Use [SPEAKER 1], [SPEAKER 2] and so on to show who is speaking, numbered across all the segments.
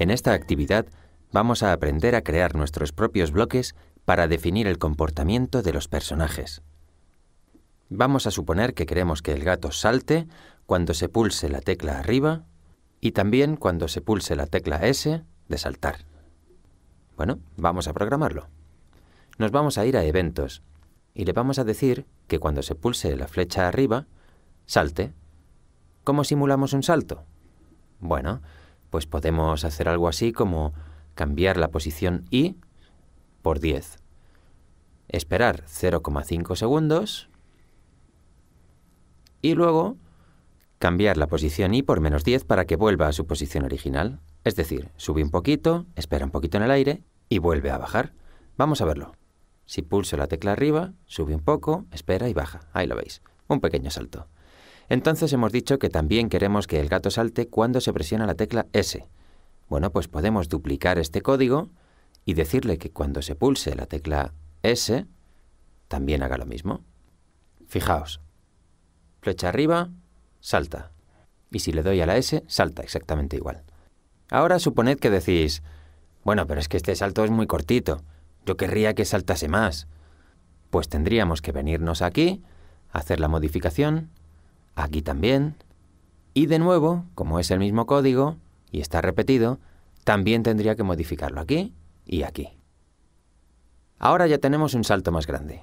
[SPEAKER 1] En esta actividad vamos a aprender a crear nuestros propios bloques para definir el comportamiento de los personajes. Vamos a suponer que queremos que el gato salte cuando se pulse la tecla arriba y también cuando se pulse la tecla S de saltar. Bueno, vamos a programarlo. Nos vamos a ir a eventos y le vamos a decir que cuando se pulse la flecha arriba, salte. ¿Cómo simulamos un salto? Bueno, pues podemos hacer algo así como cambiar la posición Y por 10. Esperar 0,5 segundos y luego cambiar la posición i por menos 10 para que vuelva a su posición original. Es decir, sube un poquito, espera un poquito en el aire y vuelve a bajar. Vamos a verlo. Si pulso la tecla arriba, sube un poco, espera y baja. Ahí lo veis. Un pequeño salto. Entonces hemos dicho que también queremos que el gato salte cuando se presiona la tecla S. Bueno, pues podemos duplicar este código y decirle que cuando se pulse la tecla S, también haga lo mismo. Fijaos. Flecha arriba, salta. Y si le doy a la S, salta exactamente igual. Ahora suponed que decís, bueno, pero es que este salto es muy cortito, yo querría que saltase más. Pues tendríamos que venirnos aquí, hacer la modificación, aquí también, y de nuevo, como es el mismo código y está repetido, también tendría que modificarlo aquí y aquí. Ahora ya tenemos un salto más grande.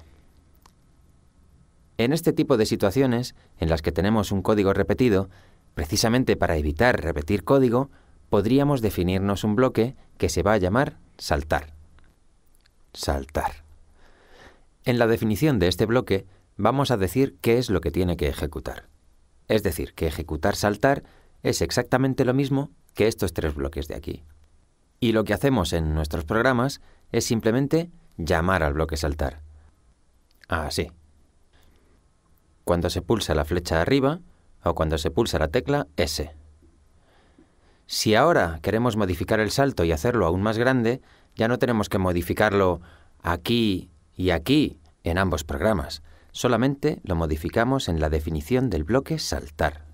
[SPEAKER 1] En este tipo de situaciones, en las que tenemos un código repetido, precisamente para evitar repetir código, podríamos definirnos un bloque que se va a llamar saltar. Saltar. En la definición de este bloque vamos a decir qué es lo que tiene que ejecutar. Es decir, que ejecutar saltar es exactamente lo mismo que estos tres bloques de aquí. Y lo que hacemos en nuestros programas es simplemente llamar al bloque saltar. Así. Ah, cuando se pulsa la flecha arriba o cuando se pulsa la tecla S. Si ahora queremos modificar el salto y hacerlo aún más grande, ya no tenemos que modificarlo aquí y aquí en ambos programas, solamente lo modificamos en la definición del bloque saltar.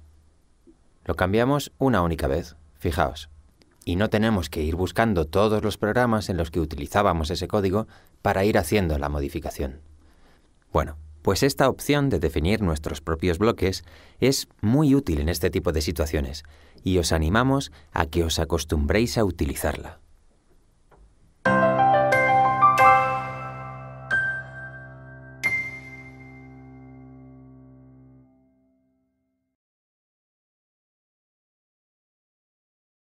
[SPEAKER 1] Lo cambiamos una única vez, fijaos. Y no tenemos que ir buscando todos los programas en los que utilizábamos ese código para ir haciendo la modificación. Bueno, pues esta opción de definir nuestros propios bloques es muy útil en este tipo de situaciones y os animamos a que os acostumbréis a utilizarla.